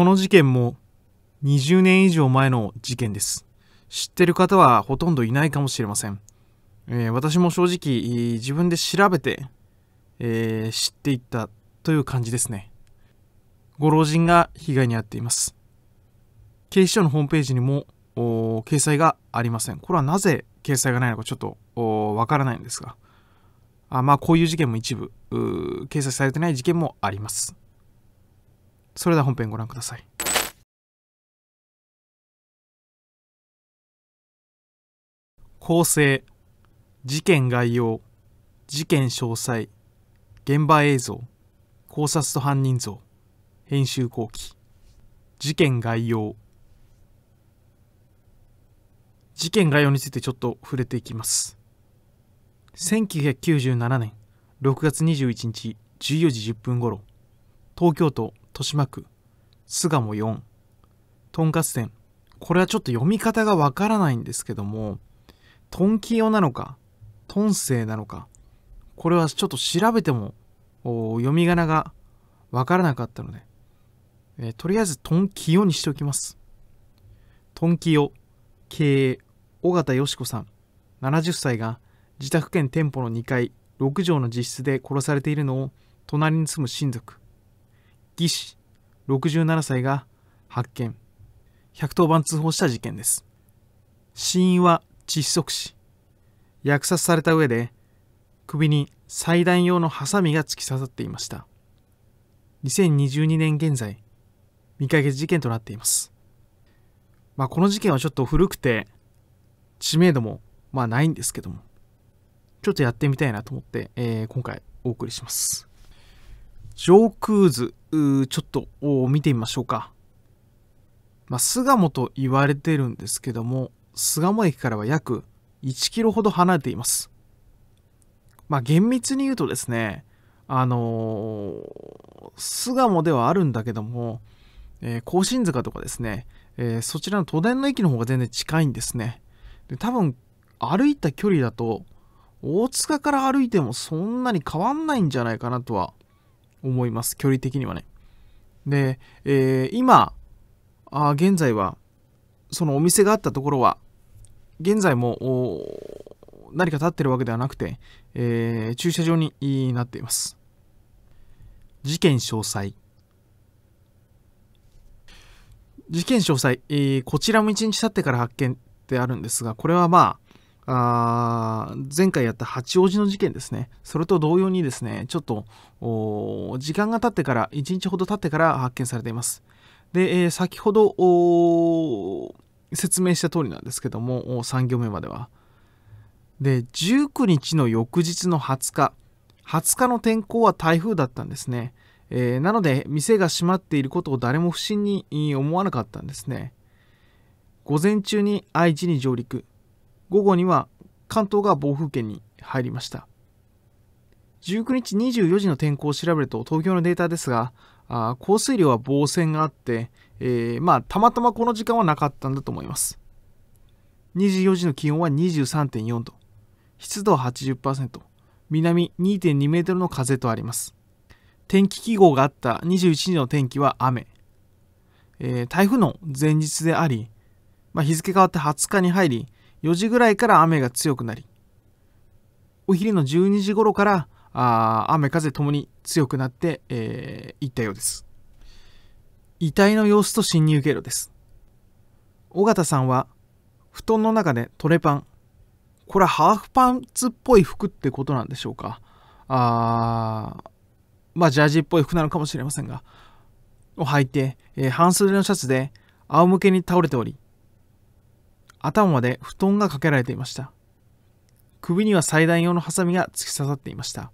この事件も20年以上前の事件です。知ってる方はほとんどいないかもしれません。えー、私も正直自分で調べて、えー、知っていったという感じですね。ご老人が被害に遭っています。警視庁のホームページにも掲載がありません。これはなぜ掲載がないのかちょっとわからないんですが、あまあこういう事件も一部掲載されてない事件もあります。それでは本編ご覧ください構成事件概要事件詳細現場映像考察と犯人像編集後期事件概要事件概要についてちょっと触れていきます1997年6月21日14時10分ごろ東京都豊島区、巣鴨4、とんかつ店。これはちょっと読み方がわからないんですけども、トンキヨなのか、トンセイなのか、これはちょっと調べても読み仮名がわからなかったので、えー、とりあえずトンキヨにしておきます。トンキヨ経営尾形よし子さん70歳が自宅兼店舗の2階6畳の自室で殺されているのを隣に住む親族技師67歳が発見110番通報した事件です死因は窒息死虐殺された上で首に祭壇用のハサミが突き刺さっていました2022年現在未解決事件となっていますまあこの事件はちょっと古くて知名度もまあないんですけどもちょっとやってみたいなと思って、えー、今回お送りします上空図、ちょっと見てみましょうか。まあ、巣鴨と言われてるんですけども、巣鴨駅からは約1キロほど離れています。まあ、厳密に言うとですね、あのー、巣鴨ではあるんだけども、えー、塚とかですね、えー、そちらの都電の駅の方が全然近いんですね。で多分歩いた距離だと大塚から歩いてもそんなに変わんないんじゃないかなとは思います。距離的にはね。で、えー、今、あ現在は、そのお店があったところは、現在も何か立ってるわけではなくて、えー、駐車場になっています。事件詳細。事件詳細、えー、こちらも1日経ってから発見ってあるんですが、これはまあ、あ前回やった八王子の事件ですね。それと同様にですね、ちょっと時間が経ってから、1日ほど経ってから発見されています。で、えー、先ほど説明した通りなんですけども、3行目までは。で、19日の翌日の20日、20日の天候は台風だったんですね。えー、なので、店が閉まっていることを誰も不審に思わなかったんですね。午前中に愛知に上陸。午後には関東が暴風圏に入りました19日24時の天候を調べると東京のデータですがあ降水量は防線があって、えー、まあ、たまたまこの時間はなかったんだと思います24時の気温は23.4度湿度は80%南2.2メートルの風とあります天気記号があった21時の天気は雨、えー、台風の前日であり、まあ、日付変わって20日に入り4時ぐらいから雨が強くなり、お昼の12時頃からあ雨風ともに強くなってい、えー、ったようです。遺体の様子と侵入経路です。尾形さんは布団の中でトレパン、これはハーフパンツっぽい服ってことなんでしょうか。あー、まあジャージっぽい服なのかもしれませんが、を履いて、えー、半袖のシャツで仰向けに倒れており、頭まで布団がかけられていました首には祭壇用のハサミが突き刺さっていました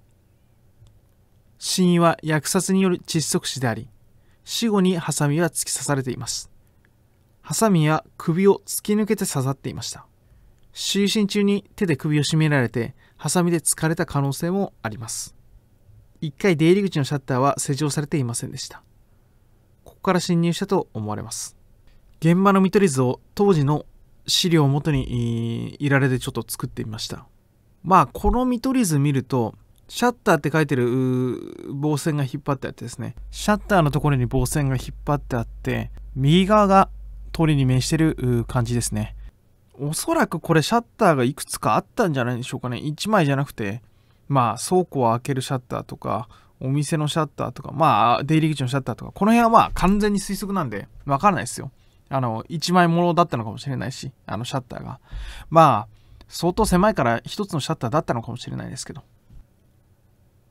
死因は虐殺による窒息死であり死後にハサミは突き刺されていますハサミは首を突き抜けて刺さっていました就寝中に手で首を絞められてハサミで突かれた可能性もあります1回出入り口のシャッターは施錠されていませんでしたここから侵入したと思われます現場の見取り図を当時の資料をもとにいられてちょっと作ってみましたまあこの見取り図見るとシャッターって書いてる棒線が引っ張ってあってですねシャッターのところに棒線が引っ張ってあって右側が通りに面してる感じですねおそらくこれシャッターがいくつかあったんじゃないでしょうかね1枚じゃなくてまあ倉庫を開けるシャッターとかお店のシャッターとかまあ出入り口のシャッターとかこの辺はまあ完全に推測なんでわからないですよあの、一枚物だったのかもしれないし、あのシャッターが。まあ、相当狭いから一つのシャッターだったのかもしれないですけど。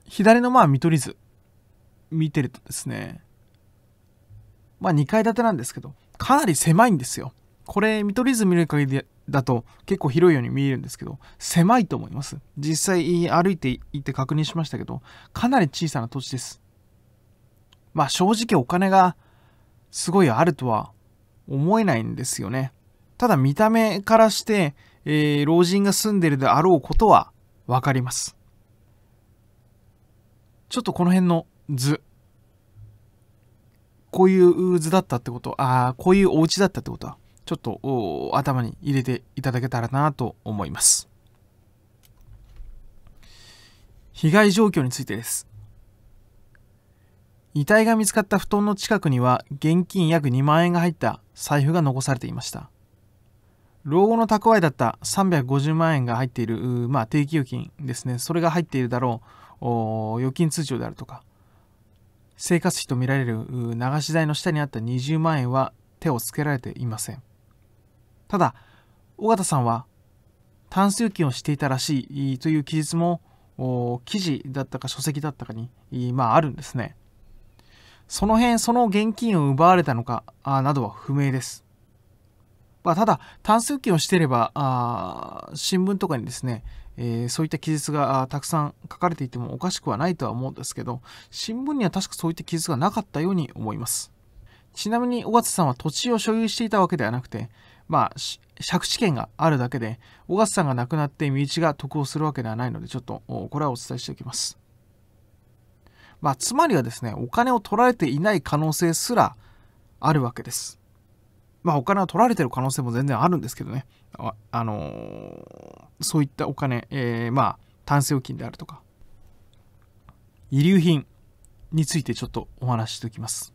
左のまあ見取り図、見てるとですね、まあ2階建てなんですけど、かなり狭いんですよ。これ、見取り図見る限りだと結構広いように見えるんですけど、狭いと思います。実際歩いて行って確認しましたけど、かなり小さな土地です。まあ正直お金がすごいあるとは思えないんですよね。ただ見た目からして、えー、老人が住んでるであろうことはわかります。ちょっとこの辺の図。こういう図だったってこと、ああ、こういうお家だったってことは、ちょっと頭に入れていただけたらなと思います。被害状況についてです。遺体が見つかった布団の近くには現金約2万円が入った財布が残されていました老後の蓄えだった350万円が入っている、まあ、定期預金ですねそれが入っているだろう預金通帳であるとか生活費とみられる流し台の下にあった20万円は手をつけられていませんただ尾形さんは単数預金をしていたらしいという記述も記事だったか書籍だったかに、まあ、あるんですねその辺その現金を奪われたのかなどは不明です。まあ、ただ、単数記をしていればあ、新聞とかにですね、えー、そういった記述がたくさん書かれていてもおかしくはないとは思うんですけど、新聞には確かそういった記述がなかったように思います。ちなみに、尾形さんは土地を所有していたわけではなくて、まあ、借地権があるだけで、尾形さんが亡くなって身内が得をするわけではないので、ちょっとこれはお伝えしておきます。まあ、つまりはですね、お金を取られていない可能性すらあるわけです。まあ、お金は取られてる可能性も全然あるんですけどね。あ、あのー、そういったお金、えー、まあ、単性預金であるとか、遺留品についてちょっとお話ししておきます。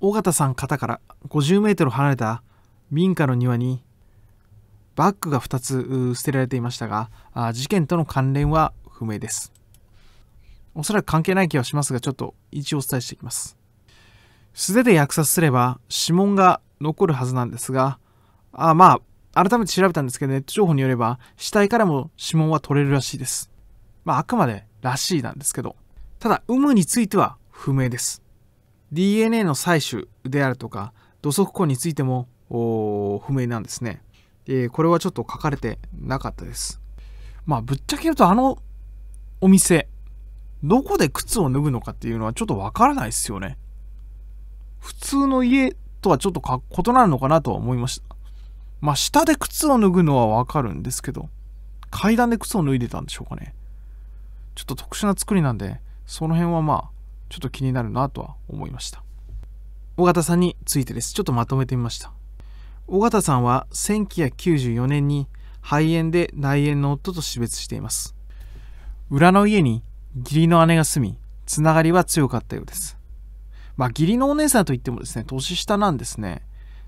尾形さん方から50メートル離れた民家の庭にバッグが2つ捨てられていましたが、事件との関連は不明です。おそらく関係ない気はしますが、ちょっと一応お伝えしていきます。素手で虐殺すれば指紋が残るはずなんですが、あまあ、改めて調べたんですけど、ネット情報によれば、死体からも指紋は取れるらしいです。まあ、あくまでらしいなんですけど、ただ、有無については不明です。DNA の採取であるとか、土足痕についても不明なんですね、えー、これはちょっと書かれてなかったです。まあ、ぶっちゃけ言うと、あのお店、どこで靴を脱ぐのかっていうのはちょっとわからないですよね。普通の家とはちょっと異なるのかなとは思いました。まあ、下で靴を脱ぐのはわかるんですけど、階段で靴を脱いでたんでしょうかね。ちょっと特殊な作りなんで、その辺はまあ、ちょっと気になるなとは思いました。尾形さんについてです。ちょっとまとめてみました。尾形さんは1994年に肺炎で内縁の夫と死別しています。裏の家に義理の姉が住み、つながりは強かったようです。まあ、義理のお姉さんといってもですね、年下なんですね。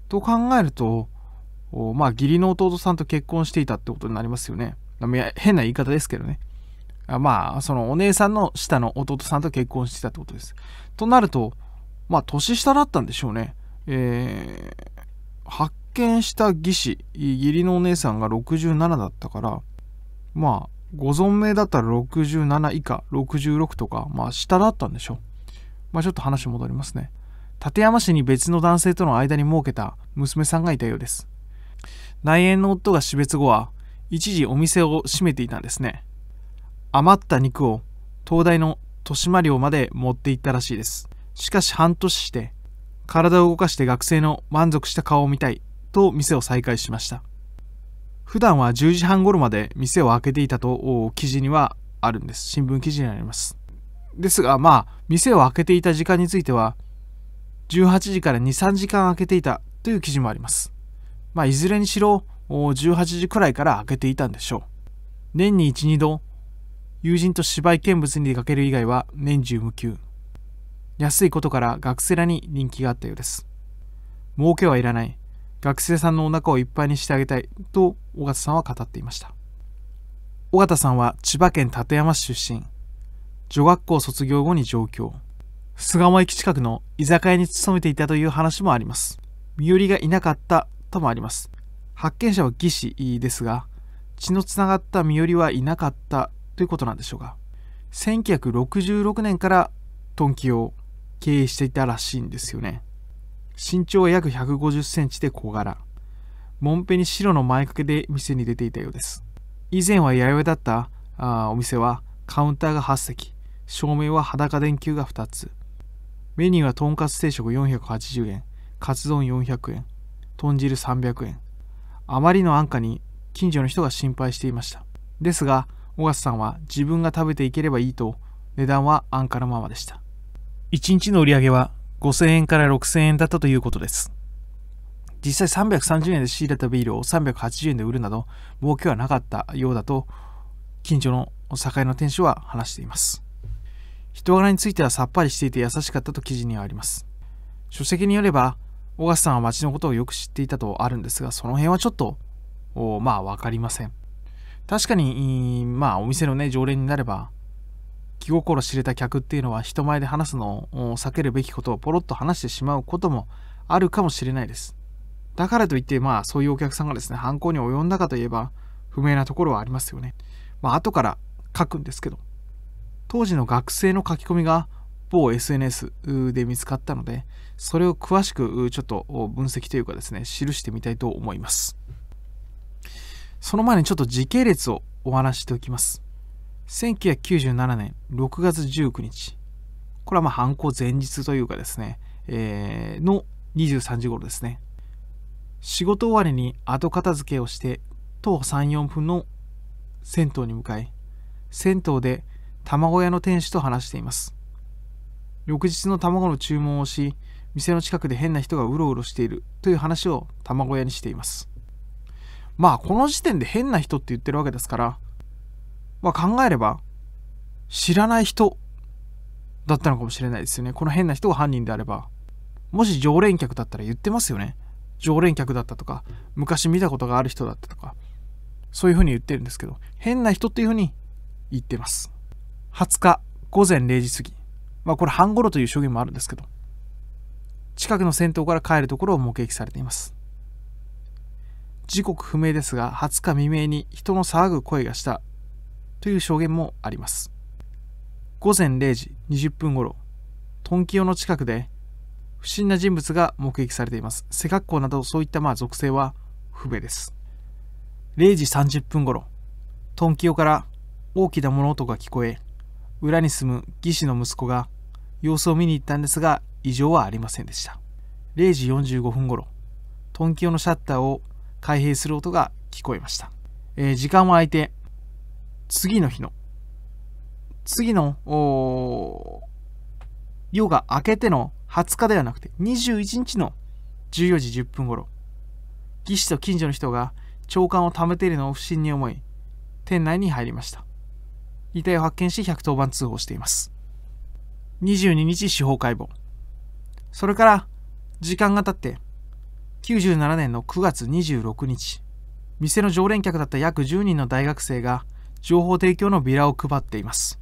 と考えると、まあ、義理の弟さんと結婚していたってことになりますよね。変な言い方ですけどね。あまあ、そのお姉さんの下の弟さんと結婚していたってことです。となると、まあ、年下だったんでしょうね。えー、発見した義士、義理のお姉さんが67だったから、まあ、ご存命だったら67以下、66とか、まあ下だったんでしょう。まあちょっと話戻りますね。館山市に別の男性との間に設けた娘さんがいたようです。内縁の夫が死別後は、一時お店を閉めていたんですね。余った肉を東大の豊島寮まで持って行ったらしいです。しかし半年して、体を動かして学生の満足した顔を見たいと店を再開しました。普段は10時半頃まで店を開けていたと記事にはあるんです新聞記事になりますですがまあ店を開けていた時間については18時から23時間開けていたという記事もありますまあいずれにしろ18時くらいから開けていたんでしょう年に12度友人と芝居見物に出かける以外は年中無休安いことから学生らに人気があったようです儲けはいらない学生さんのお腹をいっぱいにしてあげたいと尾形さんは語っていました尾形さんは千葉県館山市出身女学校卒業後に上京菅生駅近くの居酒屋に勤めていたという話もあります身寄りがいなかったともあります発見者は技師ですが血のつながった身寄りはいなかったということなんでしょうが1966年からトンキを経営していたらしいんですよね身長は約150センチで小柄。もんぺに白の前掛けで店に出ていたようです。以前は弥生だったあお店はカウンターが8席、照明は裸電球が2つ。メニューはとんかつ定食480円、カツ丼400円、豚汁300円。あまりの安価に近所の人が心配していました。ですが、小笠さんは自分が食べていければいいと値段は安価なままでした。1日の売り上げは5000円から6000円だったということです。実際330円で仕入れたビールを380円で売るなど儲けはなかったようだと近所の酒屋の店主は話しています人柄についてはさっぱりしていて優しかったと記事にはあります書籍によれば小笠さんは町のことをよく知っていたとあるんですがその辺はちょっとまあ分かりません確かにまあお店のね常連になれば気心知れた客っていうのは人前で話すのを避けるべきことをポロッと話してしまうこともあるかもしれないです。だからといってまあそういうお客さんがですね犯行に及んだかといえば不明なところはありますよね。まあ後から書くんですけど当時の学生の書き込みが某 SNS で見つかったのでそれを詳しくちょっと分析というかですね記してみたいと思いますその前にちょっと時系列をお話しておきます1997年6月19日これはまあ犯行前日というかですね、えー、の23時頃ですね仕事終わりに後片付けをして徒歩34分の銭湯に向かい銭湯で卵屋の店主と話しています翌日の卵の注文をし店の近くで変な人がうろうろしているという話を卵屋にしていますまあこの時点で変な人って言ってるわけですからは考えれば知らない人だったのかもしれないですよね。この変な人が犯人であれば。もし常連客だったら言ってますよね。常連客だったとか、昔見たことがある人だったとか、そういうふうに言ってるんですけど、変な人っていうふうに言ってます。20日午前0時過ぎ。まあこれ半頃という証言もあるんですけど、近くの戦闘から帰るところを目撃されています。時刻不明ですが、20日未明に人の騒ぐ声がしたという証言もあります午前0時20分ごろトンキオの近くで不審な人物が目撃されています背格好などそういったまあ属性は不明です0時30分ごろトンキオから大きな物音が聞こえ裏に住む技師の息子が様子を見に行ったんですが異常はありませんでした0時45分ごろトンキオのシャッターを開閉する音が聞こえました、えー、時間は空いて次の日の、次の、夜が明けての20日ではなくて、21日の14時10分頃、技師と近所の人が長官を貯めているのを不審に思い、店内に入りました。遺体を発見し110番通報しています。22日司法解剖。それから時間が経って97年の9月26日、店の常連客だった約10人の大学生が情報提供のビラを配っています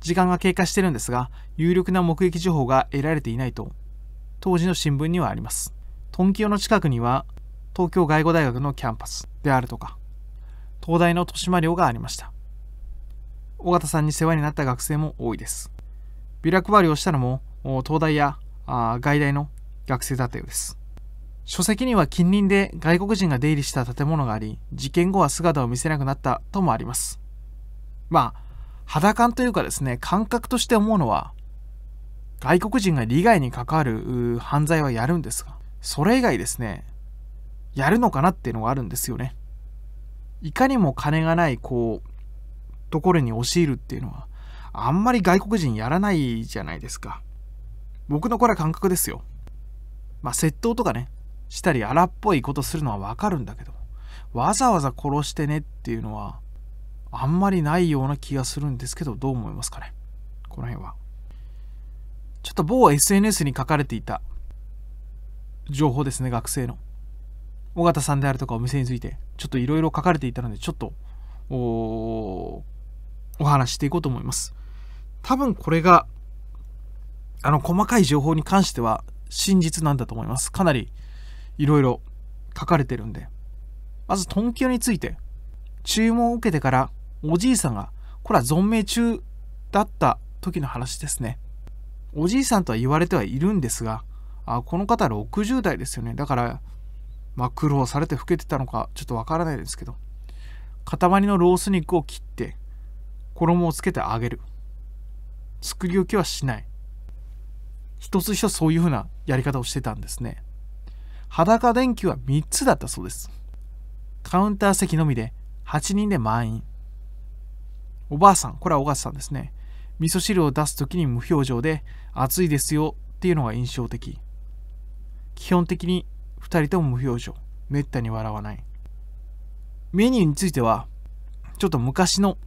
時間が経過してるんですが有力な目撃情報が得られていないと当時の新聞にはありますトンキヨの近くには東京外語大学のキャンパスであるとか東大の豊島寮がありました尾形さんに世話になった学生も多いですビラ配りをしたのも東大やあ外大の学生だったようです書籍には近隣で外国人が出入りした建物があり事件後は姿を見せなくなったともありますまあ肌感というかですね感覚として思うのは外国人が利害に関わる犯罪はやるんですがそれ以外ですねやるのかなっていうのがあるんですよねいかにも金がないこうところに押し入るっていうのはあんまり外国人やらないじゃないですか僕のこれは感覚ですよまあ窃盗とかねしたり荒っぽいことするのはわかるんだけどわざわざ殺してねっていうのはあんまりないような気がするんですけど、どう思いますかねこの辺は。ちょっと某 SNS に書かれていた情報ですね、学生の。尾形さんであるとかお店について、ちょっといろいろ書かれていたので、ちょっとお話していこうと思います。多分これが、あの、細かい情報に関しては真実なんだと思います。かなりいろいろ書かれてるんで。まず、トンキュについて、注文を受けてからおじいさんが、これは存命中だった時の話ですね。おじいさんとは言われてはいるんですが、あこの方60代ですよね。だから、まあ、苦労されて老けてたのかちょっとわからないですけど、塊のロース肉を切って、衣をつけてあげる。作り置きはしない。一つ一つそういうふうなやり方をしてたんですね。裸電球は3つだったそうです。カウンター席のみで8人で満員。おばあさん、これは小笠さんですね。味噌汁を出すときに無表情で、暑いですよっていうのが印象的。基本的に2人とも無表情。めったに笑わない。メニューについては、ちょっと昔の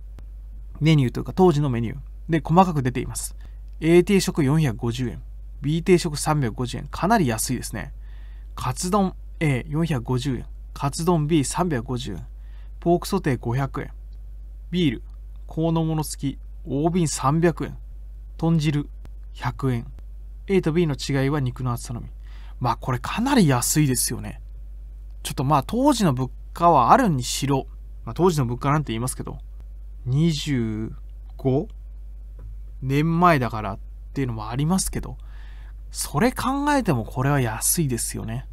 メニューというか当時のメニューで細かく出ています。A 定食450円、B 定食350円、かなり安いですね。カツ丼 A450 円、カツ丼 B350 円、ポークソテー500円、ビール効能物付き大瓶300円豚汁100円 A と B の違いは肉の厚さのみまあこれかなり安いですよねちょっとまあ当時の物価はあるにしろ、まあ、当時の物価なんて言いますけど25年前だからっていうのもありますけどそれ考えてもこれは安いですよね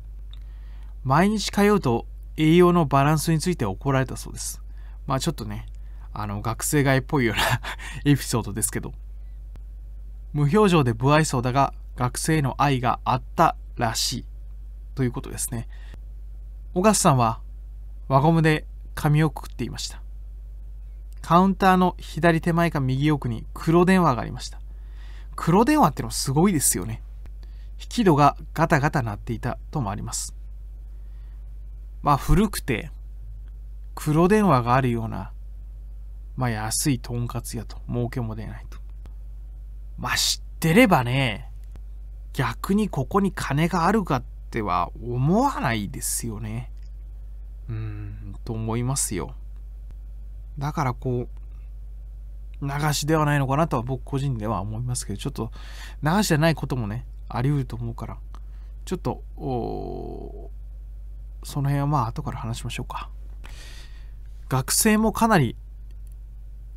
毎日通うと栄養のバランスについて怒られたそうですまあちょっとねあの、学生街っぽいような エピソードですけど。無表情で不愛想だが、学生への愛があったらしい。ということですね。小笠さんは、輪ゴムで髪をくくっていました。カウンターの左手前か右奥に黒電話がありました。黒電話ってのすごいですよね。引き戸がガタガタ鳴っていたともあります。まあ古くて黒電話があるようなまあ安いとんかつ屋と儲けも出ないと。まあ知ってればね、逆にここに金があるかっては思わないですよね。うーん、と思いますよ。だからこう、流しではないのかなとは僕個人では思いますけど、ちょっと流しじゃないこともね、あり得ると思うから、ちょっと、その辺はまあ後から話しましょうか。学生もかなり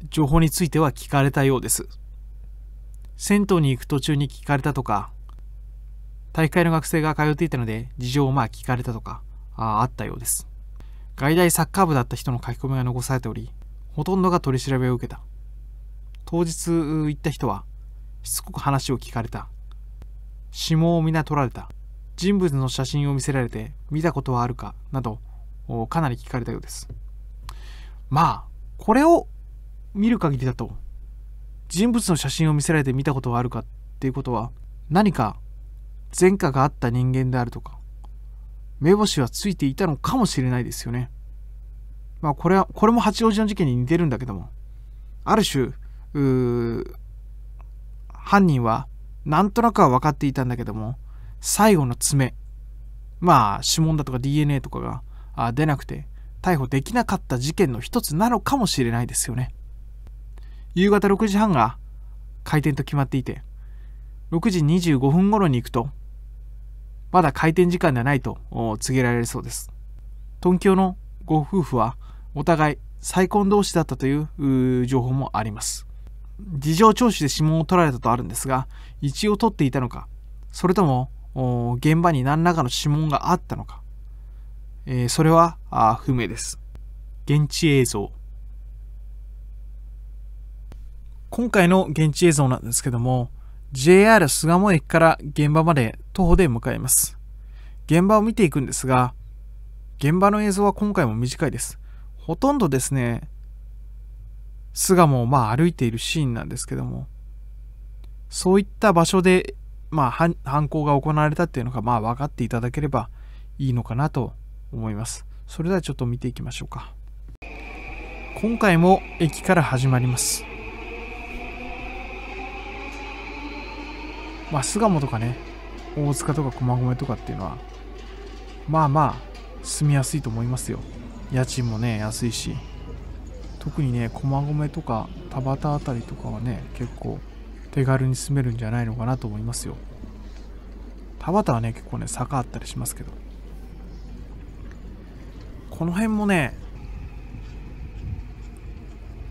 情報については聞かれたようです銭湯に行く途中に聞かれたとか大会の学生が通っていたので事情をまあ聞かれたとかああったようです外大サッカー部だった人の書き込みが残されておりほとんどが取り調べを受けた当日行った人はしつこく話を聞かれた指紋を皆取られた人物の写真を見せられて見たことはあるかなどかなり聞かれたようですまあこれを見る限りだと人物の写真を見せられて見たことがあるかっていうことは何か前科があった人間であるとか目星はついていたのかもしれないですよね。まあこれはこれも八王子の事件に似てるんだけどもある種犯人はなんとなくは分かっていたんだけども最後の爪まあ指紋だとか DNA とかが出なくて逮捕できなかった事件の一つなのかもしれないですよね。夕方6時半が開店と決まっていて6時25分頃に行くとまだ開店時間ではないと告げられるそうです東京のご夫婦はお互い再婚同士だったという情報もあります事情聴取で指紋を取られたとあるんですが一応取っていたのかそれとも現場に何らかの指紋があったのか、えー、それは不明です現地映像今回の現地映像なんですけども、JR 巣鴨駅から現場まで徒歩で向かいます。現場を見ていくんですが、現場の映像は今回も短いです。ほとんどですね、巣鴨をまあ歩いているシーンなんですけども、そういった場所で、まあ、犯行が行われたっていうのが、まあ、分かっていただければいいのかなと思います。それではちょっと見ていきましょうか。今回も駅から始まります。まあ、巣鴨とかね、大塚とか駒込とかっていうのは、まあまあ、住みやすいと思いますよ。家賃もね、安いし。特にね、駒込とか田畑たりとかはね、結構手軽に住めるんじゃないのかなと思いますよ。田畑はね、結構ね、坂あったりしますけど。この辺もね、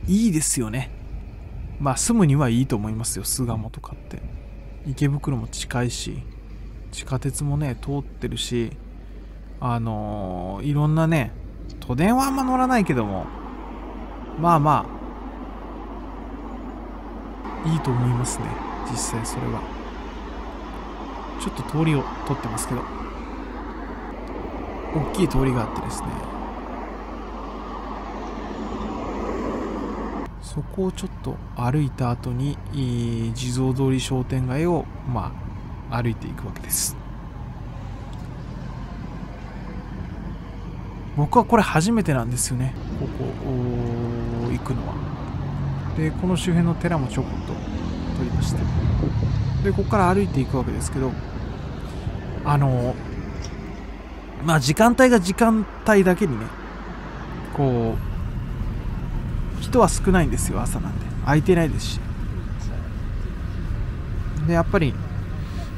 いいですよね。まあ住むにはいいと思いますよ、巣鴨とかって。池袋も近いし地下鉄もね通ってるしあのー、いろんなね都電はあんま乗らないけどもまあまあいいと思いますね実際それはちょっと通りを取ってますけど大きい通りがあってですねそこをちょっと歩いた後に地蔵通り商店街をまあ歩いていくわけです僕はこれ初めてなんですよねここ行くのはでこの周辺の寺もちょこっと撮りましてでここから歩いていくわけですけどあのまあ時間帯が時間帯だけにねこう人は少ないんですよ朝なんで空いてないですしでやっぱり、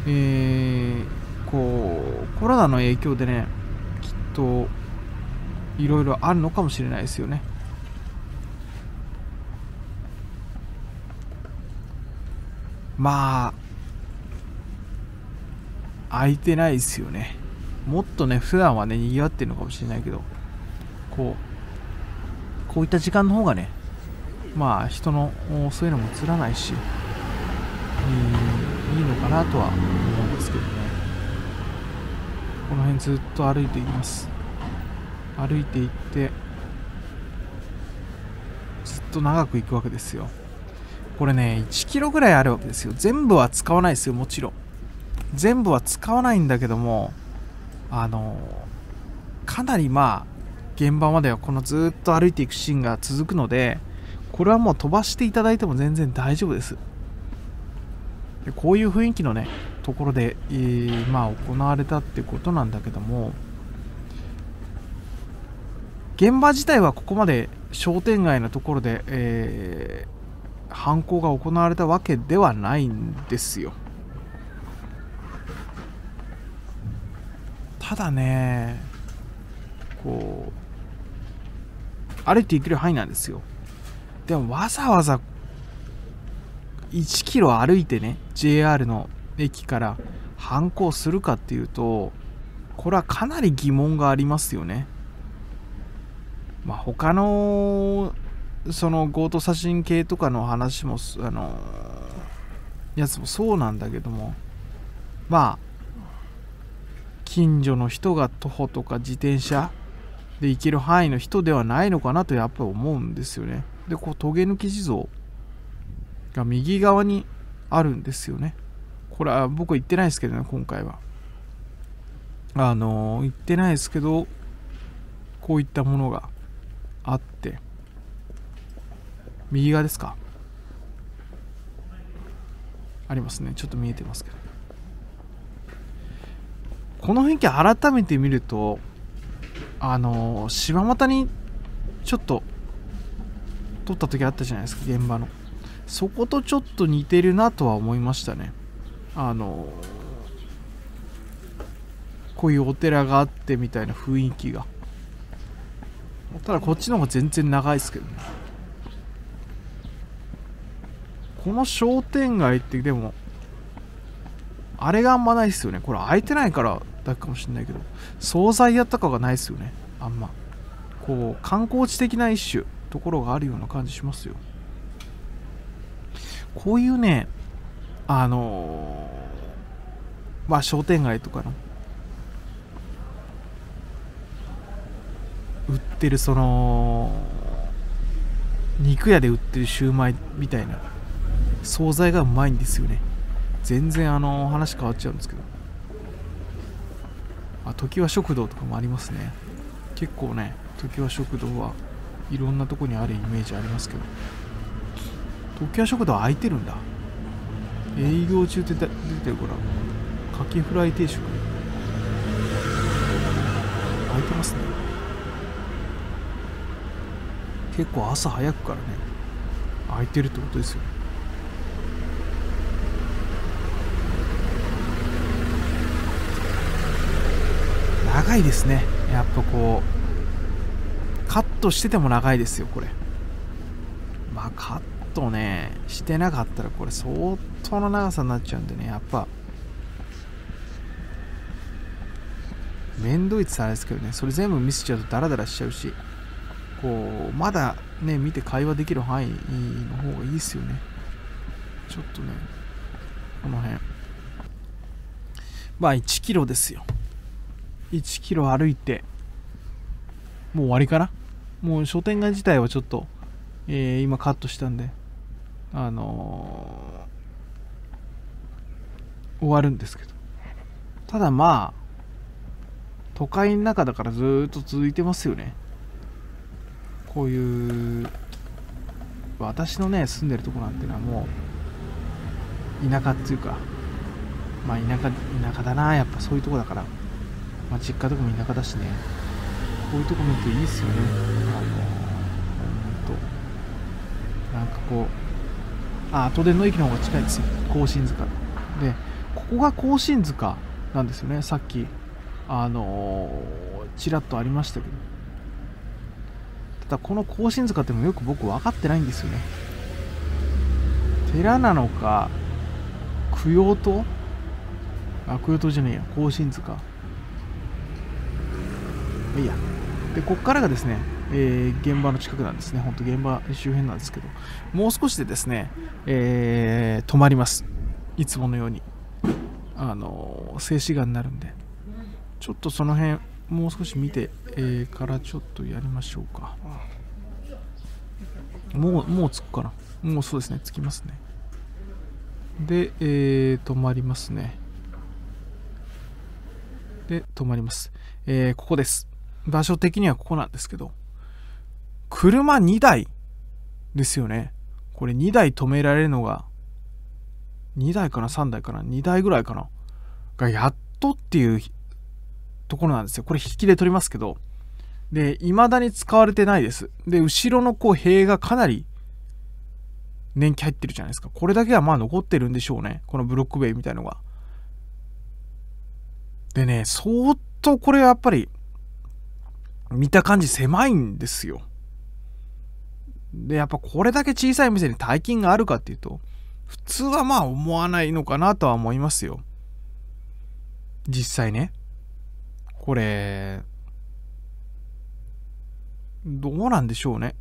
えー、こうコロナの影響でねきっといろいろあるのかもしれないですよねまあ空いてないですよねもっとね普段はねにぎわってるのかもしれないけどこうこういった時間の方がねまあ人のそういうのも映らないし、えー、いいのかなとは思うんですけどねこの辺ずっと歩いています歩いていってずっと長く行くわけですよこれね1キロぐらいあるわけですよ全部は使わないですよもちろん全部は使わないんだけどもあのかなりまあ現場まではこのずっと歩いていくシーンが続くのでこれはもう飛ばしていただいても全然大丈夫ですでこういう雰囲気のねところで、えー、まあ行われたってことなんだけども現場自体はここまで商店街のところで、えー、犯行が行われたわけではないんですよただねこう歩いていける範囲なんですよでもわざわざ1キロ歩いてね JR の駅から反抗するかっていうとこれはかなり疑問がありますよね。まあ、他のその強盗写真系とかの話もあのやつもそうなんだけどもまあ近所の人が徒歩とか自転車で行ける範囲の人ではないのかなとやっぱり思うんですよね。でこうトゲ抜き地蔵が右側にあるんですよねこれは僕行ってないですけどね今回はあの行ってないですけどこういったものがあって右側ですかありますねちょっと見えてますけどこの雰囲気改めて見るとあの柴又にちょっと撮った時あったじゃないですか現場のそことちょっと似てるなとは思いましたねあのこういうお寺があってみたいな雰囲気がただこっちの方が全然長いですけどねこの商店街ってでもあれがあんまないっすよねこれ開いてないからだけかもしんないけど惣菜屋とかがないですよねあんまこう観光地的な一種ところがあるような感じしますよこういうねあのまあ商店街とかの売ってるその肉屋で売ってるシューマイみたいな惣菜がうまいんですよね全然あの話変わっちゃうんですけどあ時は食堂とかもありますね結構ね時は食堂はいろんなとこにあるイメージありますけど時計食堂空いてるんだ営業中って出てるからカキフライ定食空いてますね結構朝早くからね空いてるってことですよね長いですねやっぱこうカットしてても長いですよ、これ。まあ、カットね、してなかったらこれ相当の長さになっちゃうんでね、やっぱ、面倒いってあれですけどね、それ全部見せちゃうとダラダラしちゃうし、こう、まだね、見て会話できる範囲の方がいいですよね。ちょっとね、この辺。まあ、1キロですよ。1キロ歩いて、もう終わりかなもう商店街自体はちょっと、えー、今カットしたんで、あのー、終わるんですけど。ただまあ、都会の中だからずっと続いてますよね。こういう、私のね、住んでるとこなんてのはもう、田舎っていうか、まあ田舎、田舎だな、やっぱそういうとこだから。まあ実家とかも田舎だしね、こういうとこ見るといいっすよね。かこうあ東電の駅の方が近いですよ甲信塚でここが甲信塚なんですよねさっきあのー、ちらっとありましたけどただこの甲信塚ってもよく僕分かってないんですよね寺なのか供養塔あ供養塔じゃねえや甲信塚いいやでこっからがですねえー、現場の近くなんですね、本当現場周辺なんですけど、もう少しでですね、えー、止まります、いつものように、あの静止画になるんで、ちょっとその辺もう少し見て、えー、からちょっとやりましょうか。もう、もう着くかな。もうそうですね、着きますね。で、えー、止まりますね。で、止まります。えー、ここです。場所的にはここなんですけど、車2台ですよね。これ2台止められるのが、2台かな ?3 台かな ?2 台ぐらいかながやっとっていうところなんですよ。これ引きで取りますけど。で、未だに使われてないです。で、後ろのこう塀がかなり年季入ってるじゃないですか。これだけはまあ残ってるんでしょうね。このブロック塀みたいのが。でね、相当これはやっぱり見た感じ狭いんですよ。で、やっぱこれだけ小さい店に大金があるかっていうと、普通はまあ思わないのかなとは思いますよ。実際ね。これ、どうなんでしょうね。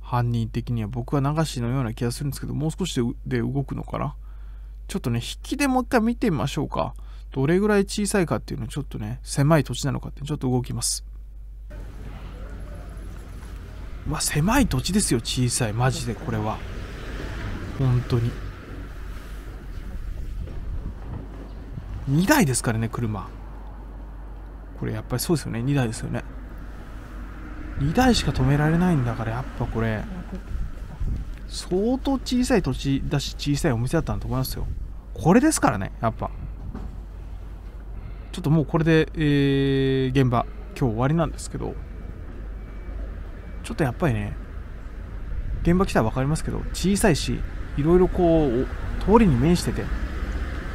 犯人的には僕は流しのような気がするんですけど、もう少しで動くのかな。ちょっとね、引きでもう一回見てみましょうか。どれぐらい小さいかっていうのちょっとね、狭い土地なのかってちょっと動きます。わ狭い土地ですよ小さいマジでこれは本当に2台ですからね車これやっぱりそうですよね2台ですよね2台しか止められないんだからやっぱこれ相当小さい土地だし小さいお店だったんだと思いますよこれですからねやっぱちょっともうこれで、えー、現場今日終わりなんですけどちょっとやっぱりね現場来たら分かりますけど小さいしいろいろこう通りに面してて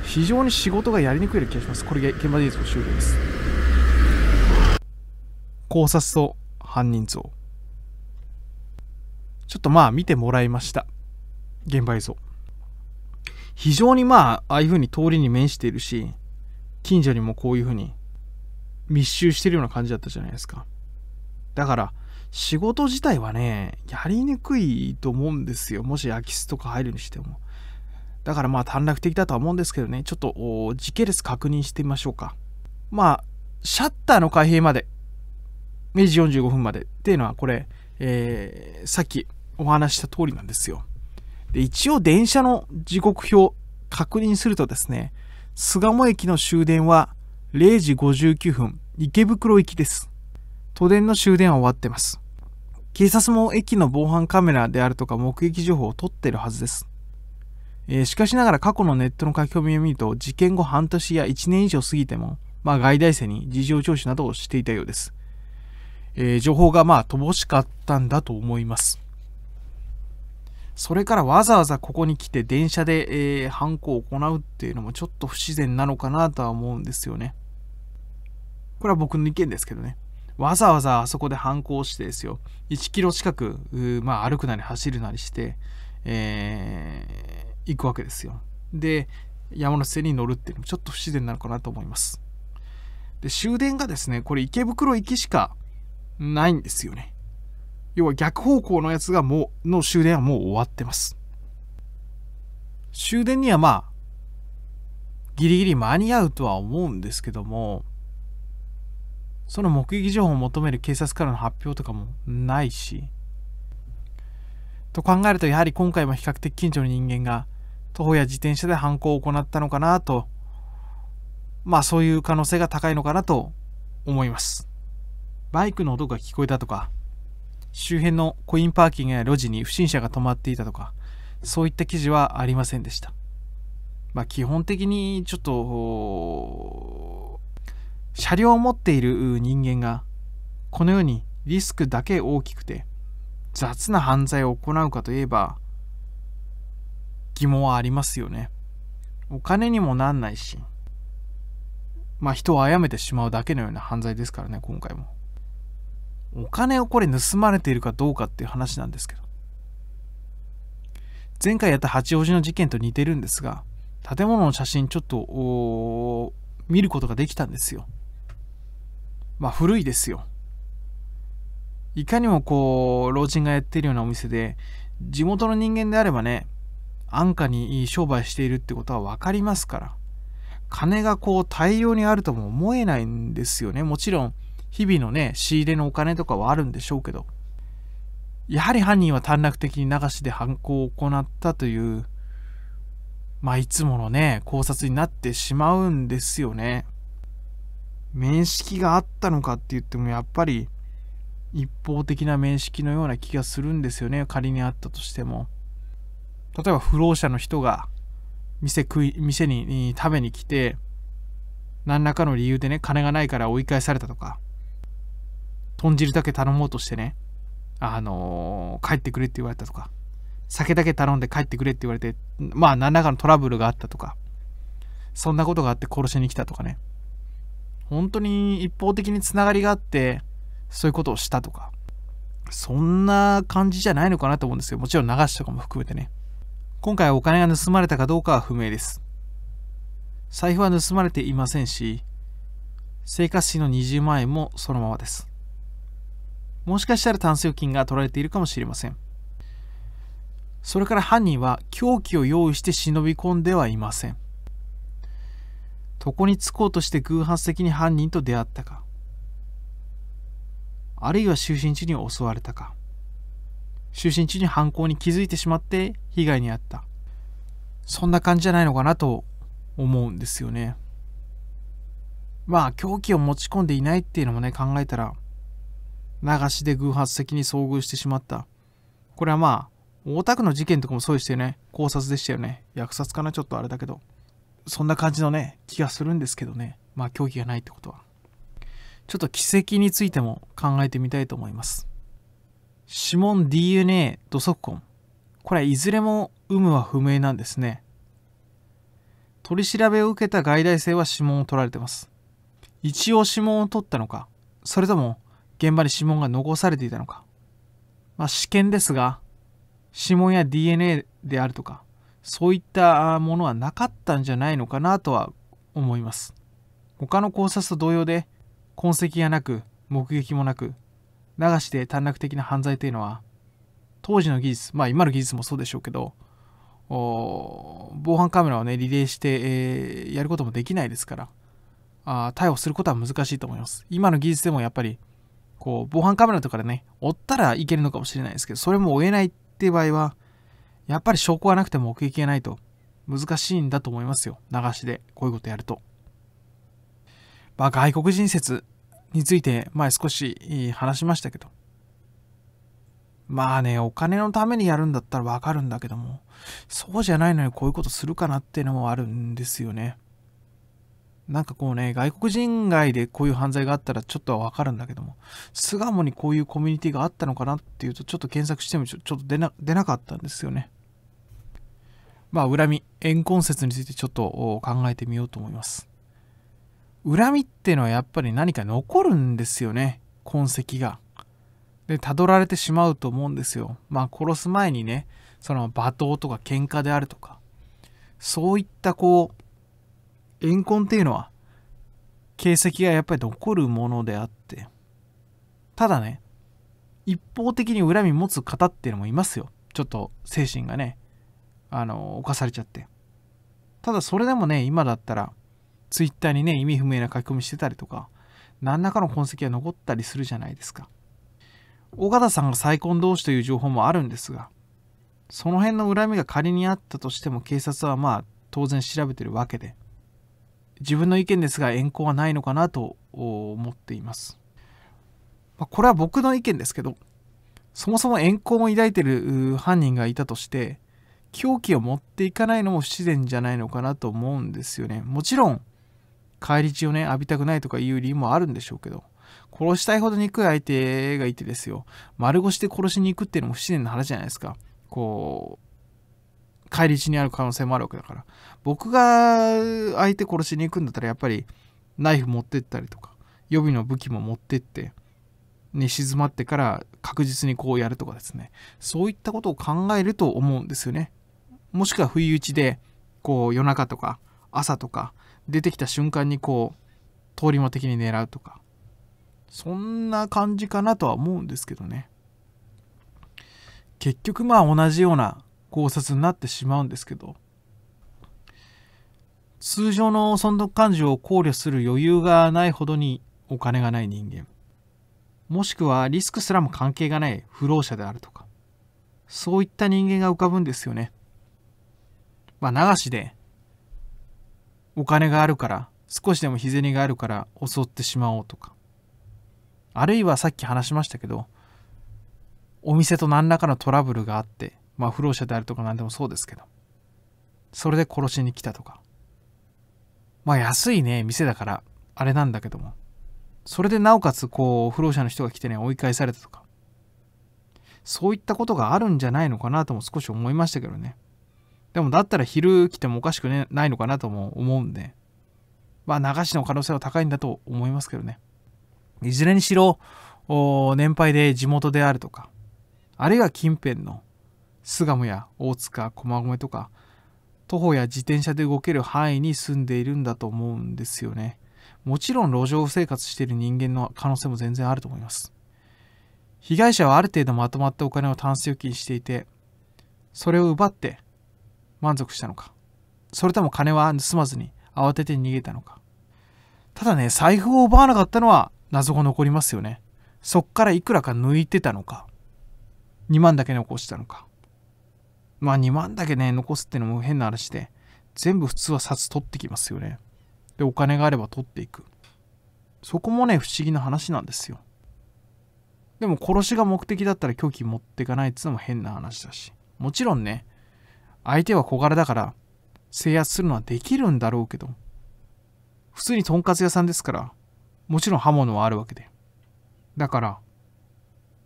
非常に仕事がやりにくいような気がしますこれが現場事実の終了です考察と犯人像ちょっとまあ見てもらいました現場映像非常にまあああいうふうに通りに面しているし近所にもこういうふうに密集してるような感じだったじゃないですかだから仕事自体はね、やりにくいと思うんですよ。もし空き巣とか入るにしても。だからまあ短絡的だとは思うんですけどね、ちょっと時系列確認してみましょうか。まあ、シャッターの開閉まで、明治45分までっていうのはこれ、えー、さっきお話した通りなんですよ。で、一応電車の時刻表確認するとですね、巣鴨駅の終電は0時59分、池袋行きです。都電の終電は終わってます。警察も駅の防犯カメラであるとか目撃情報を取ってるはずです。えー、しかしながら過去のネットの書き込みを見ると、事件後半年や1年以上過ぎても、まあ、外大生に事情聴取などをしていたようです。えー、情報がまあ乏しかったんだと思います。それからわざわざここに来て電車で、えー、犯行を行うっていうのもちょっと不自然なのかなとは思うんですよね。これは僕の意見ですけどね。わざわざあそこで反抗してですよ1キロ近く、まあ、歩くなり走るなりして、えー、行くわけですよで山手線に乗るっていうのもちょっと不自然なのかなと思いますで終電がですねこれ池袋行きしかないんですよね要は逆方向のやつがもうの終電はもう終わってます終電にはまあギリギリ間に合うとは思うんですけどもその目撃情報を求める警察からの発表とかもないしと考えるとやはり今回も比較的近所の人間が徒歩や自転車で犯行を行ったのかなとまあそういう可能性が高いのかなと思いますバイクの音が聞こえたとか周辺のコインパーキングや路地に不審者が止まっていたとかそういった記事はありませんでしたまあ基本的にちょっと車両を持っている人間がこのようにリスクだけ大きくて雑な犯罪を行うかといえば疑問はありますよね。お金にもなんないし、まあ人を殺めてしまうだけのような犯罪ですからね、今回も。お金をこれ盗まれているかどうかっていう話なんですけど。前回やった八王子の事件と似てるんですが、建物の写真ちょっと見ることができたんですよ。まあ、古いですよ。いかにもこう、老人がやってるようなお店で、地元の人間であればね、安価にいい商売しているってことは分かりますから、金がこう大量にあるとも思えないんですよね。もちろん、日々のね、仕入れのお金とかはあるんでしょうけど、やはり犯人は短絡的に流しで犯行を行ったという、まあ、いつものね、考察になってしまうんですよね。面識があったのかって言ってもやっぱり一方的な面識のような気がするんですよね仮にあったとしても例えば不老者の人が店食い店に食べに来て何らかの理由でね金がないから追い返されたとか豚汁だけ頼もうとしてねあのー、帰ってくれって言われたとか酒だけ頼んで帰ってくれって言われてまあ何らかのトラブルがあったとかそんなことがあって殺しに来たとかね本当に一方的につながりがあってそういうことをしたとかそんな感じじゃないのかなと思うんですけどもちろん流しとかも含めてね今回お金が盗まれたかどうかは不明です財布は盗まれていませんし生活費の20万円もそのままですもしかしたら単ン預金が取られているかもしれませんそれから犯人は凶器を用意して忍び込んではいません床につこうとして偶発的に犯人と出会ったかあるいは就寝中に襲われたか就寝中に犯行に気づいてしまって被害に遭ったそんな感じじゃないのかなと思うんですよねまあ凶器を持ち込んでいないっていうのもね考えたら流しで偶発的に遭遇してしまったこれはまあ大田区の事件とかもそうでしたよね考察でしたよね虐殺かなちょっとあれだけどそんな感じのね、気がするんですけどね。まあ、競技がないってことは。ちょっと奇跡についても考えてみたいと思います。指紋 DNA 土足痕。これいずれも有無は不明なんですね。取り調べを受けた外来生は指紋を取られてます。一応指紋を取ったのか、それとも現場に指紋が残されていたのか。まあ、試験ですが、指紋や DNA であるとか、そういったものはなかったんじゃないのかなとは思います他の考察と同様で痕跡がなく目撃もなく流しで短絡的な犯罪というのは当時の技術まあ今の技術もそうでしょうけど防犯カメラをねリレーして、えー、やることもできないですからあ逮捕することは難しいと思います今の技術でもやっぱりこう防犯カメラとかでね追ったらいけるのかもしれないですけどそれも追えないって場合はやっぱり証拠はなくても目撃がないと難しいんだと思いますよ。流しでこういうことやると。まあ、外国人説について前少し話しましたけど。まあね、お金のためにやるんだったらわかるんだけども、そうじゃないのにこういうことするかなっていうのもあるんですよね。なんかこうね、外国人街でこういう犯罪があったらちょっとはわかるんだけども、巣鴨にこういうコミュニティがあったのかなっていうと、ちょっと検索してもちょっと出な出なかったんですよね。まあ、恨み、怨恨説についてちょっと考えてみようと思います。恨みってのはやっぱり何か残るんですよね、痕跡が。で、たどられてしまうと思うんですよ。まあ、殺す前にね、その罵倒とか喧嘩であるとか、そういったこう、怨恨っていうのは、形跡がやっぱり残るものであって、ただね、一方的に恨み持つ方っていうのもいますよ。ちょっと精神がね、あの犯されちゃってただそれでもね今だったらツイッターにね意味不明な書き込みしてたりとか何らかの痕跡が残ったりするじゃないですか尾形さんが再婚同士という情報もあるんですがその辺の恨みが仮にあったとしても警察はまあ当然調べてるわけで自分の意見ですが怨恨はないのかなと思っています、まこれは僕の意見ですけどそもそも怨恨を抱いてる犯人がいたとして狂気を持っていかないのも不自然じゃないのかなと思うんですよね。もちろん、帰り血をね、浴びたくないとかいう理由もあるんでしょうけど、殺したいほど憎い相手がいてですよ、丸腰で殺しに行くっていうのも不自然な話じゃないですか。こう、帰り血にある可能性もあるわけだから。僕が相手殺しに行くんだったら、やっぱりナイフ持ってったりとか、予備の武器も持ってって、ね。静まってから確実にこうやるとかですね。そういったことを考えると思うんですよね。もしくは不意打ちでこう夜中とか朝とか出てきた瞬間にこう通り魔的に狙うとかそんな感じかなとは思うんですけどね結局まあ同じような考察になってしまうんですけど通常の存続感情を考慮する余裕がないほどにお金がない人間もしくはリスクすらも関係がない不老者であるとかそういった人間が浮かぶんですよねまあ、流しでお金があるから少しでも日銭があるから襲ってしまおうとかあるいはさっき話しましたけどお店と何らかのトラブルがあってまあ不老者であるとか何でもそうですけどそれで殺しに来たとかまあ安いね店だからあれなんだけどもそれでなおかつこう不老者の人が来てね追い返されたとかそういったことがあるんじゃないのかなとも少し思いましたけどね。でもだったら昼来てもおかしく、ないのかなとも思うんで、まあ流しの可能性は高いんだと思いますけどね。いずれにしろ、年配で地元であるとか、あるいは近辺の巣鴨や大塚、駒込とか、徒歩や自転車で動ける範囲に住んでいるんだと思うんですよね。もちろん路上生活している人間の可能性も全然あると思います。被害者はある程度まとまったお金をタンス預金していて、それを奪って満足したのかそれとも金は盗まずに慌てて逃げたのかただね財布を奪わなかったのは謎が残りますよねそっからいくらか抜いてたのか2万だけ残したのかまあ2万だけね残すってのも変な話で全部普通は札取ってきますよねでお金があれば取っていくそこもね不思議な話なんですよでも殺しが目的だったら凶器持っていかないっつうのも変な話だしもちろんね相手は小柄だから制圧するのはできるんだろうけど普通にとんかつ屋さんですからもちろん刃物はあるわけでだから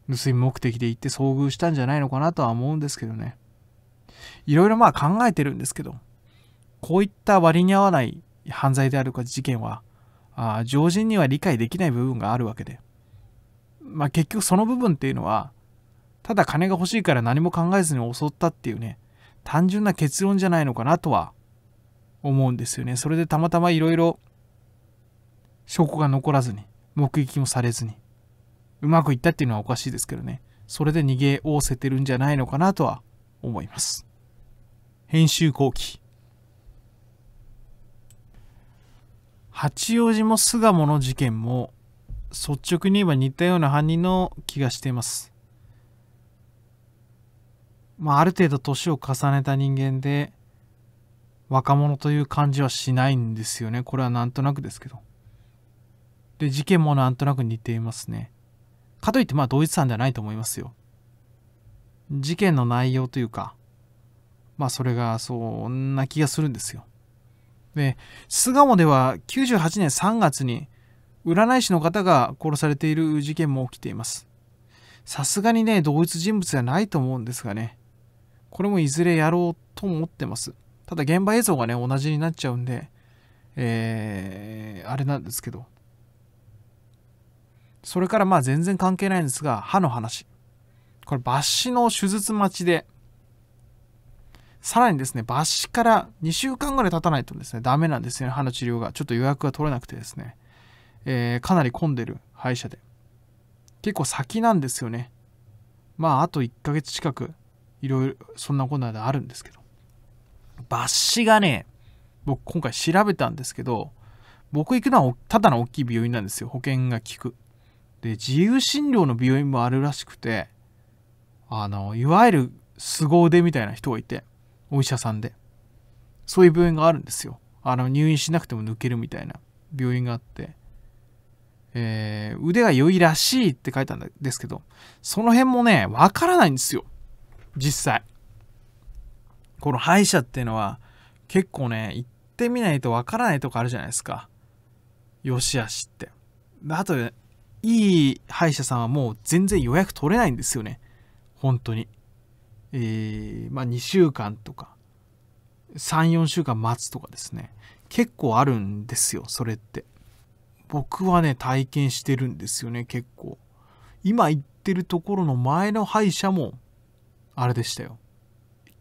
盗み目的で行って遭遇したんじゃないのかなとは思うんですけどねいろいろまあ考えてるんですけどこういった割に合わない犯罪であるか事件はあ常人には理解できない部分があるわけでまあ結局その部分っていうのはただ金が欲しいから何も考えずに襲ったっていうね単純な結論じゃないのかなとは思うんですよね。それでたまたまいろいろ証拠が残らずに目撃もされずにうまくいったっていうのはおかしいですけどねそれで逃げおおせてるんじゃないのかなとは思います編集後期八王子も巣鴨の事件も率直に言えば似たような犯人の気がしていますまあ、ある程度年を重ねた人間で若者という感じはしないんですよねこれはなんとなくですけどで事件もなんとなく似ていますねかといってまあ同一犯ではないと思いますよ事件の内容というかまあそれがそんな気がするんですよで巣鴨では98年3月に占い師の方が殺されている事件も起きていますさすがにね同一人物じゃないと思うんですがねこれもいずれやろうと思ってます。ただ現場映像がね、同じになっちゃうんで、えー、あれなんですけど。それからまあ全然関係ないんですが、歯の話。これ、抜歯の手術待ちで、さらにですね、抜歯から2週間ぐらい経たないとですね、ダメなんですよね、歯の治療が。ちょっと予約が取れなくてですね、えー、かなり混んでる歯医者で。結構先なんですよね。まあ、あと1ヶ月近くいろいろそんなことなであるんですけど抜歯がね僕今回調べたんですけど僕行くのはただの大きい病院なんですよ保険が効くで自由診療の病院もあるらしくてあのいわゆる凄腕みたいな人がいてお医者さんでそういう病院があるんですよあの入院しなくても抜けるみたいな病院があってえー、腕が良いらしいって書いたんですけど、その辺もね、わからないんですよ。実際この歯医者っていうのは結構ね行ってみないとわからないとこあるじゃないですかよしあしってあといい歯医者さんはもう全然予約取れないんですよね本当にえー、まあ2週間とか34週間待つとかですね結構あるんですよそれって僕はね体験してるんですよね結構今行ってるところの前の歯医者もあれでしたよ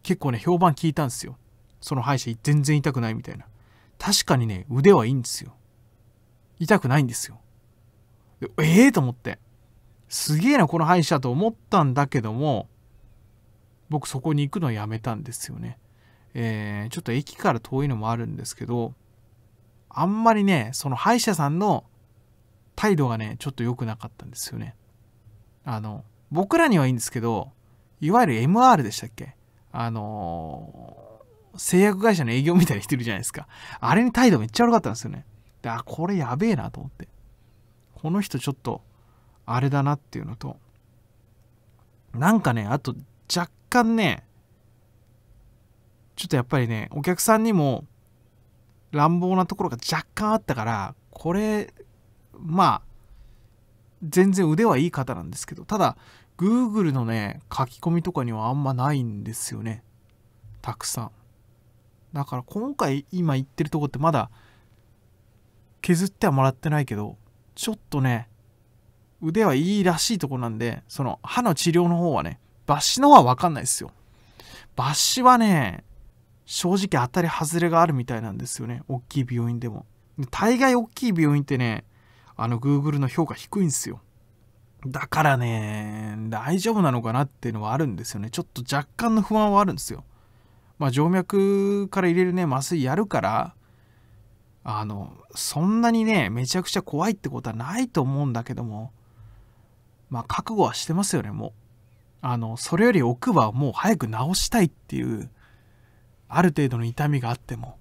結構ね評判聞いたんですよその歯医者全然痛くないみたいな確かにね腕はいいんですよ痛くないんですよええー、と思ってすげえなこの歯医者と思ったんだけども僕そこに行くのやめたんですよねえー、ちょっと駅から遠いのもあるんですけどあんまりねその歯医者さんの態度がねちょっと良くなかったんですよねあの僕らにはいいんですけどいわゆる MR でしたっけあのー、製薬会社の営業みたいな人いるじゃないですか。あれに態度めっちゃ悪かったんですよね。で、あ、これやべえなと思って。この人ちょっと、あれだなっていうのと、なんかね、あと若干ね、ちょっとやっぱりね、お客さんにも乱暴なところが若干あったから、これ、まあ、全然腕はいい方なんですけど、ただ、Google のね、書き込みとかにはあんまないんですよね。たくさん。だから今回今言ってるとこってまだ削ってはもらってないけど、ちょっとね、腕はいいらしいとこなんで、その歯の治療の方はね、抜歯の方はわかんないですよ。抜歯はね、正直当たり外れがあるみたいなんですよね。大きい病院でも。大概大きい病院ってね、あの Google の評価低いんですよ。だからね、大丈夫なのかなっていうのはあるんですよね。ちょっと若干の不安はあるんですよ。まあ、静脈から入れるね、麻酔やるから、あの、そんなにね、めちゃくちゃ怖いってことはないと思うんだけども、まあ、覚悟はしてますよね、もう。あの、それより奥歯をもう早く治したいっていう、ある程度の痛みがあっても、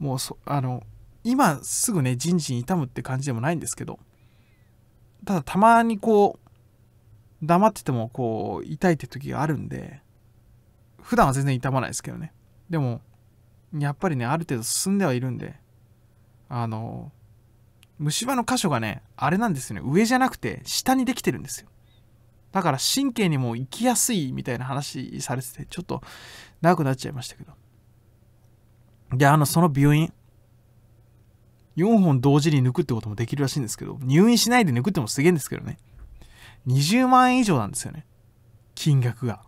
もうそ、あの、今すぐね、じんじん痛むって感じでもないんですけど、ただたまにこう黙っててもこう痛いって時があるんで普段は全然痛まないですけどねでもやっぱりねある程度進んではいるんであの虫歯の箇所がねあれなんですよね上じゃなくて下にできてるんですよだから神経にも行きやすいみたいな話されててちょっと長くなっちゃいましたけどであのその病院4本同時に抜くってこともできるらしいんですけど、入院しないで抜くってもすげえんですけどね。20万円以上なんですよね。金額が。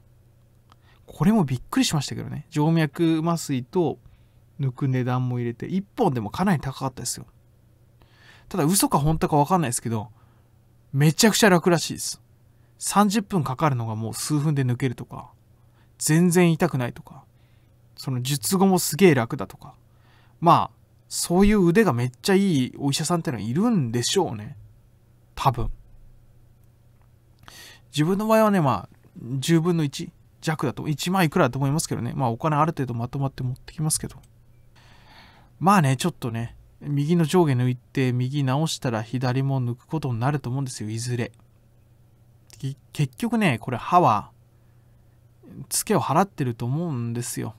これもびっくりしましたけどね。静脈麻酔と抜く値段も入れて、1本でもかなり高かったですよ。ただ嘘か本当かわかんないですけど、めちゃくちゃ楽らしいです。30分かかるのがもう数分で抜けるとか、全然痛くないとか、その術後もすげえ楽だとか、まあ、そういう腕がめっちゃいいお医者さんってのはいるんでしょうね。多分。自分の場合はね、まあ、10分の1弱だと、1万いくらだと思いますけどね。まあ、お金ある程度まとまって持ってきますけど。まあね、ちょっとね、右の上下抜いて、右直したら左も抜くことになると思うんですよ、いずれ。結局ね、これ歯は、ツケを払ってると思うんですよ。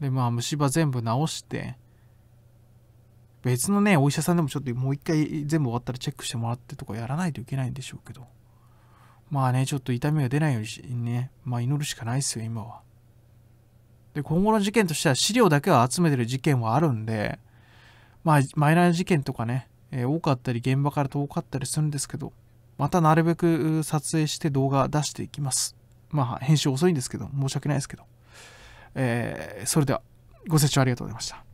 で、まあ、虫歯全部直して、別のねお医者さんでもちょっともう一回全部終わったらチェックしてもらってとかやらないといけないんでしょうけどまあねちょっと痛みが出ないようにねまあ祈るしかないですよ今はで今後の事件としては資料だけは集めてる事件はあるんでまあマイナー事件とかね、えー、多かったり現場から遠かったりするんですけどまたなるべく撮影して動画出していきますまあ編集遅いんですけど申し訳ないですけど、えー、それではご清聴ありがとうございました